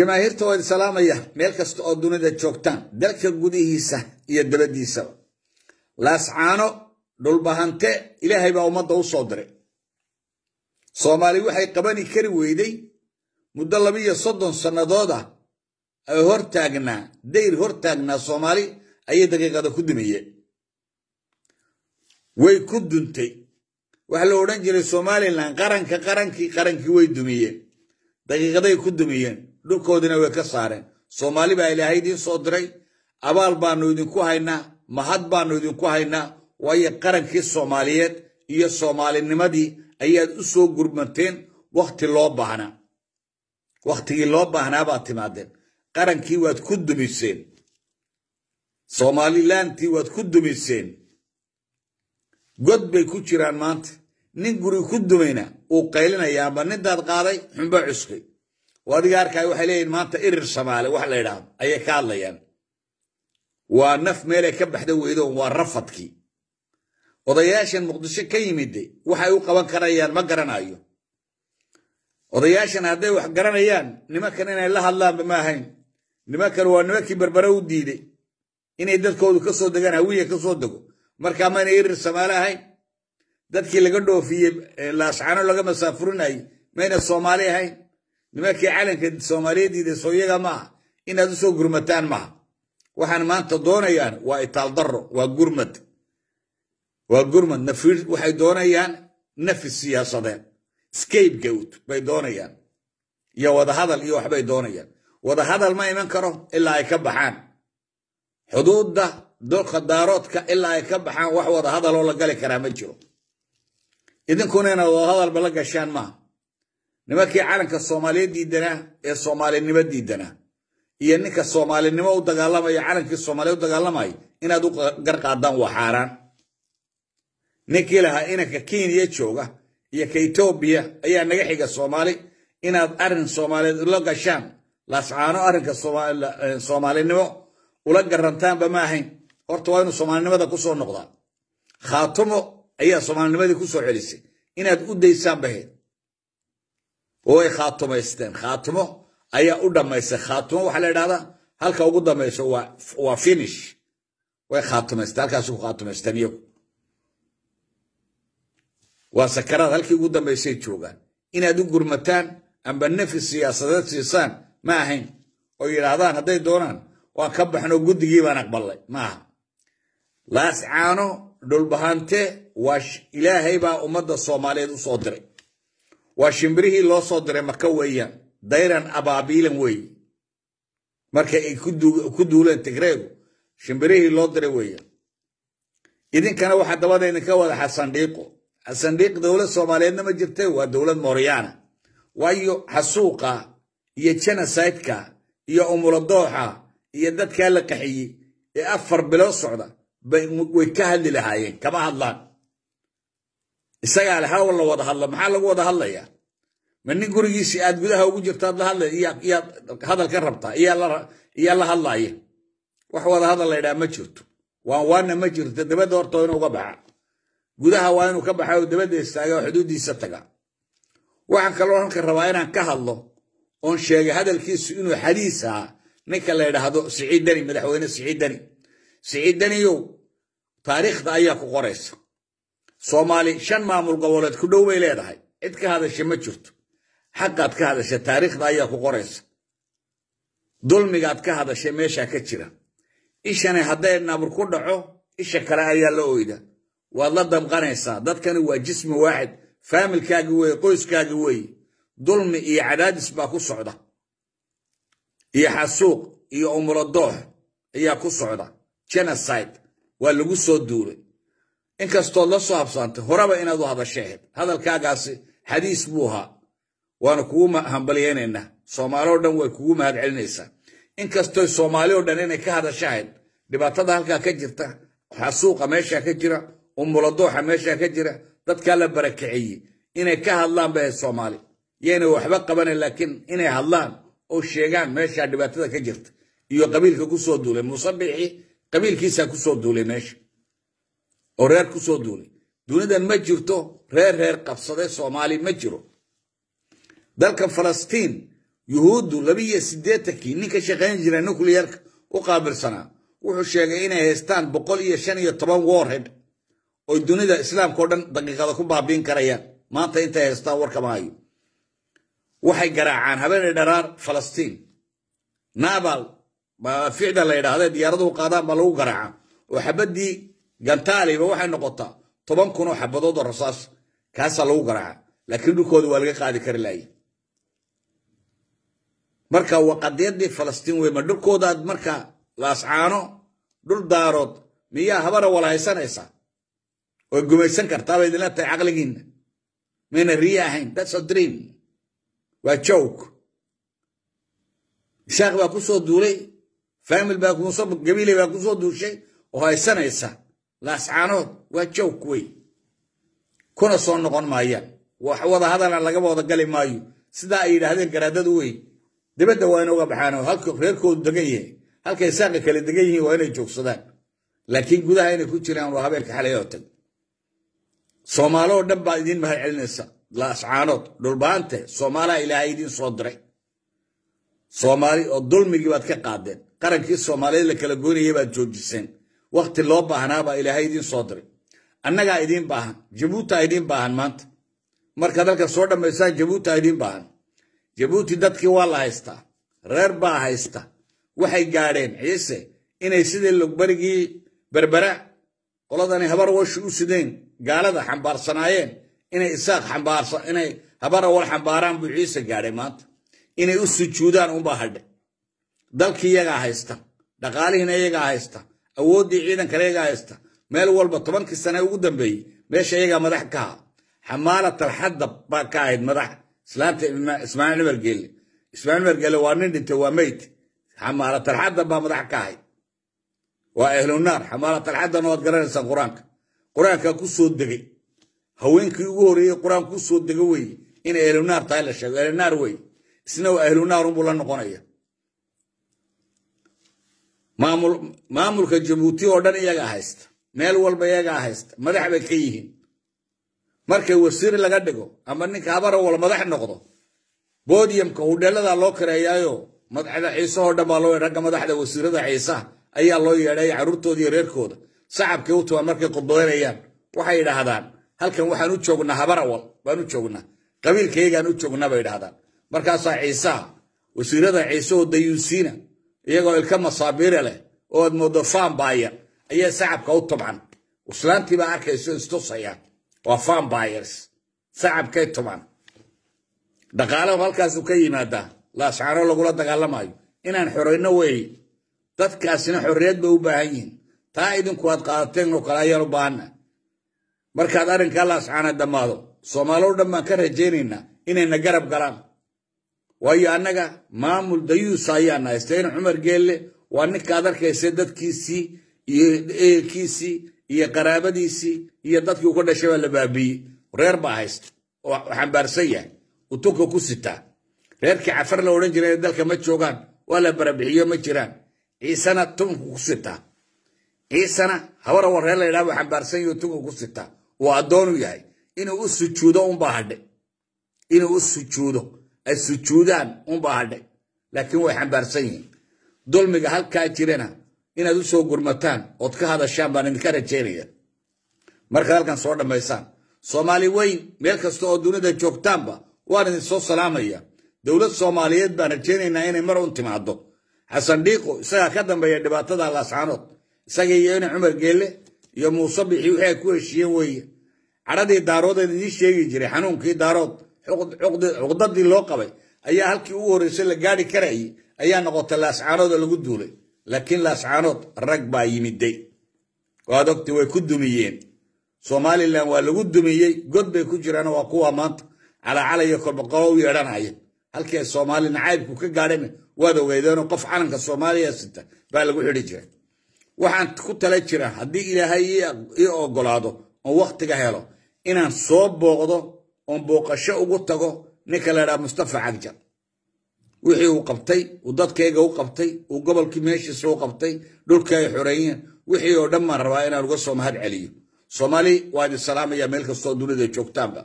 jamaahiirta oo idi salaamaya meel kasta oo dunida joogtaan dalka gudihiisa iyo dabaddiisaba laascaano dhulbahante ilaahay baa ummadda u soo diray soomaali waxay qabani kari weyday muddo labiyo soddon sannadood ah oo hortaagnaa dayr hortaagnaa soomaali ayay daqiiqada ku dumiye way ku duntay waxaa la odhan jiray somalilan qaranka qarankii qarankii way dumiyeen daqiiqaday ku dumiyeen dhulkoodina way ka saareen soomaali baa ilaahay idiin soo diray abaal baanu idinku haynaa mahad baanu idinku haynaa waayo qarankii soomaaliyeed iyo soomaalinimadii ayaad u soo gurmateen wakhti loo baahnaa wakhtigii loo baahnaa baad timaadeen qarankii waad ku dumiseen somalilantii waad ku dumiseen god bay ku jiraan maanta nin guri ku dumayna uu qaylinaya amba qaaday xunba cuskay oo adiga arkaay waxay leeyihin maanta irir samaale wax la ydhaahdo ayay ka hadlayaan waa naf meelay ka baxda weydoon waa rafadkii odayaashan muqdisho ka yimide waxay u qaban karayaan ma garanayo odayaashan hadday wax garanayaan nimankan inay la hadlaanba ma ahayn nimankan waa nimankii berbere u diiday inay dadkoodu ka soo degaan hawiya ka soo dego markaa mayna irir samaale ahayn dadkii laga dhoofiyey eh, laascano laga masaafurinayay mayna soomaali ahayn nimankii calanka soomaaliyeed diiday sooyaga maaha inaad u soo gurmataan maaha waxaan maanta doonayaan waa itaaldaro waa gurmad waa gurmad waxay doonayaan nafis siyaasadeed scapegoat bay doonayaan iyo wadahadal iyo waxbay doonayaan wadahadal ma iman karo ilaa ay ka baxaan xuduudda dolkhadaaroodka ilaa ay ka baxaan wax wadahadaloo la gali karaa ma jiro idinkuna inaad wadahadalba la gashaan maaha nimankii calanka soomaaliya diidana ee soomaalinimo diidana iyo ninka soomaalinimo u dagaalamaya calankii soomaaliya u dagaalamaya inaad u garqaadaan waa xaaraan ninkii lahaa inanka kenya jooga iyo ka etoobiya ayaa naga xiga soomaali inaad arrin soomaaliyeed ula gashaan laascaano arrinka soomaalinimo eh, ula garantaanba ma ahayn horta waa inuu soomaalinimada ku soo noqdaa khaatumo ayaa soomaalinimadii ku soo celisay inaad u daysaanbahayd oo way khaatumaysteen khaatimo ayaa u dhammaystay khaatimo waxaa la idhahdaa halka ugu dambayso waa finish way khaatumaysteen halkaas ku khaatumaysteen iyagu waa sakaraad halkii ugu dambaysay joogaan inaad u gurmataan amba nafi siyaasadeed siisaan ma ahayn oo yidhaahdaan hadday doonaan waan ka baxnoo guddigii baan aqballay maaha laascaano dhulbahante waa ilaahay baa ummadda soomaaliyeed u soo diray waa shimbirihii loo soo diray maka weeyaan dayran abaabiilan weeye marka ay ku duuleen tigreegu shimbirihii loo diray weeyaan idinkana waxaa dabada idinka wada xasandhiiqo xasandhiiq dowlad soomaaliyeedna ma jirta waa dowlad mooryaana waayo xasuuqa iyo jenosaydka iyo umuladooxa iyo dadkaa la qaxiyey ee afar bilood socda way ka hadli lahaayeen kama hadlaan isagaa le hawal la wada hadlo maxaa lagu wada hadlayaa ma nin gurigiisi aad gudaha ugu jirtaad lahadla yaad hadal ka rabtaa iyaa la hadlaaya wax wada hadal laydhaa ma jirto waanwaana ma jirto dabada horta inuu ka baxa gudaha waa inuu ka baxa oo dabadda istaaga xuduuddiisa taga waxaan kaloo halka rabaa inaan ka hadlo oon sheegay hadalkiisu inuu xadiis ahaa ninka la ydhaahdo siciid madaxweyne siciid dani taariikhda ayaa ku qoraysa soomaali shan maamul goboleed ku dhow bay leedahay cid ka hadasha ma jirto xaqaad ka hadasha taariikhda ayaa ku qoraysa dulmigaad ka hadasha meeshaa ka jira ishani hadday nabur ku dhaco isha kale ayaa la oyda waad la damqanaysaa dadkani waa jismi waaxid faamilkaagi weeye qoyskaagi weeye dulmi iyo cadaadis baa ku socda iyo xasuuq iyo umuladoox ayaa ku socda genocide waa lagu soo duulay inkastood la soo habsaantay horaba inaad u hadashee hadalkaagaasi xadiis buu ahaa waana kugu hambalyeynayna soomaalio dhan way kugu mahadcelinaysaa inkastoy soomaalio dhan inay ka hadasha dhibaatada halkaa ka jirta xasuuqa meesha ka jira umuladooxa meesha ka jira dadkaa la barakiceeyey inay ka hadlaan bay ahayd soomaali yaynay waxba qabanayn laakiin inay hadlaan oo sheegaan meesha dhibaatada ka jirta iyo qabiilka kusoo duulay musabixi qabiilkiisaa kusoo duulay meesha oo reer ku soo duulay dunidan ma jirto reer reer qabsade soomaali ma jiro dalka falastiin yuhuuddu labiiyo siddeetankii nin ka shaqayn jira nucliyarka u qaabilsanaa wuxuu sheegay inay haystaan boqol iyo shan iyo toban warhead oy dunida islaamka oo dhan daqiiqada ku baabiin karayaan maanta intay haystaan warkama hayo waxay garaacaan habeenay dharaar falastiin naabal ficda la yidhaahde diyaaraduhu qaadaan baa lagu garaacaa oo xabadii gantaaliba waxay noqotaa toban kun oo xabadood oo rasaas kaasaa lagu garaaca laakiin dhulkooda waa laga qaadi kari laayay marka waa qadiyadii falastiin wey ma dhulkoodaad marka laascaano dhul daarood miyaa habana haysanaysa oo gumaysan kartaa ba idinla tahay caqligiinna mayna riya ahayn thats a dream waa jowg ishaaq baa ku soo duulay faamil baa kusoo gabiiley baa ku duushay oo haysanaysa laascaanood waa jawg weyn kuna soo noqon maayaan wax wadahadalna laga wada gali maayo sidaa ay yidhaahdeen garaadadu weyn dibadda waa inuga baxaanoo halku reerkoodu degan yahay halkay saaqa kale degan yihiin waa inay joogsadaan laakiin gudaha inay ku jiraan waa habeenka xalay tag soomaaloo dhan baa idiin mahad celinaysa laascaanood dhulbaante soomaalaa ilaahay idiin soo diray soomaali oo dulmigii baad ka qaadeen qarankii soomaaliyeed la kala goynaya baad joojiseen wakti loo baahnaabaa ilaahay idiin soo diray annagaa idiin baahan jabuutaa idiin baahan maanta marka dalka soo dhammaysaan jabuutaa idiin baahan jabuuti dadkii waa la haystaa reer baa haysta waxay gaadheen ciise inay sidii logbarigii berbera qoladani habar washi u sideen gaalada xambaarsanaayeen inay isaaq xambaarinay habar awal xambaaraan buu ciise gaadhay maanta inay u sujuudaan unbaa hadhe dalkii iyagaa haysta dhaqaalihiina iyagaa haysta awooddii ciidanka layaga haysta meel walba tobankii sane ugu dambeeyey meesha iyagaa madax ka ha xamaalat alxadab baa ka ahayd madax islaanta ismaaciil margeelle ismaaciil margeelle waa nin dhintay waa meyd xamaalat alxadab baa madax ka ahayd waa ahlunaar xamaalat alxadabna waad garanaysaan qur-aanka qur-aankaa ku soo degay haweenkii ugu horreeyey qur-aan ku soo dega weeye in ehlunaar tahay la sheego ahlunaar weeye isna waa ahlunaar unbuu la noqonaya maamulka jabuuti oo dhan iyagaa haysta meel walba iyagaa haysta madax bay ka yihiin markay wasiir laga dhigo ama ninka habara madax noqdo bodiyamka hudheelada loo kareeyaayo madaxda xiisaho dhan baa loo ragga madaxda wasiirada xiisaha ayaa loo yeedhaya carruurtooda reerkooda sacabkay u tumaan markay khudbadanayaan waxay yidhaahdaan halkan waxaan u joognaa habarawal baan u joognaa qabiilkaygaan u joognaa bay idhaahdaan markaasaa ciisaha wasiirada ciisahoo dayuusiina iyagoo ilka masaabiire leh oo aad moodo faambaaya ayaa sacabka u tubcan islaantii baa arkayso istusaya waa faambayers sacabkay tubcan dhaqaalaba halkaasu ka yimaadaa laascaano lagula dagaalamayo inaan xorayno weeye dadkaasina xorriyad bay u baahan yihiin taa idinku aad qaadateen oo kale ayaan u baahanna markaad arrinkaa laascaana dhammaado soomaalow dhan baan ka rajaynaynaa inayna garab galaan waayo annaga maamul dayuusa ayaana haysteen cumar geelle waa ninkaad arkaysa dadkiisii iyo ehelkiisii iyo qaraabadiisii iyo dadkii u ka dhashay baa la baabiiyey reer baa haysta oo xambaarsan yahay utunka ku sitaa reerkii cafar la odhan jiray dalka ma joogaan waa la barabixiyo ma jiraan ciisena tunka ku sitaa ciisena habara wa reer la ydhaha xambaarsan yahay utunka ku sitaa oo addoonu yahay inuu u sujuudo unbaa hadhe inuu u sujuudo ay sujuudaan unbaa hadhay laakiin way xambaarsan yihiin dulmiga halkaa jirana inaad u soo gurmataan ood ka hadashaan baan idinka rajaynaya markaad halkan soo dhammaysaan soomaali weyn meel kasta oo dunida joogtaanba waan idin soo salaamaya dowlad soomaaliyeed baan rajaynaynaa inay mar un timaado xasan dhiiqo isagaa ka dambeeya dhibaatada laascaanood isagii iyo ina cumar geelle iyo muuse bixii wixii ku heshiiyeen weeye cadhadii daarood aan idiin sheegi jiray xanuunkii daarood cuqdadii loo qabay ayaa halkii ugu horeyse la gaadi karayay ayaa noqota laascaanooda lagu duulay laakiin laascaanood rag baa yimiday waad ogta way ku dumiyeen somalilan waa lagu dumiyey god bay ku jiraan waa kuwa maanta calacalayo korboqolo u yeedhanaya halkii ay soomaalina ka gaadheen waad ogeydeenoo qof calanka soomaaliya sita baa lagu xidhi jiray waxaan ku tala jiraa haddii ilaahay ii ogolaado oo wakhtiga helo inaan soo booqdo oon booqasho ugu tago ninka la ydhaha mustafa cagjar wixii uu qabtay uu dadkayga u qabtay uu gobolkii meeshiisa u qabtay dhulkii ay xoreeyeen wixii oo dhan baan rabaa inaan uga soo mahad celiyo soomaali waa idin salaamayaa meel kastoo dunida joogtaanba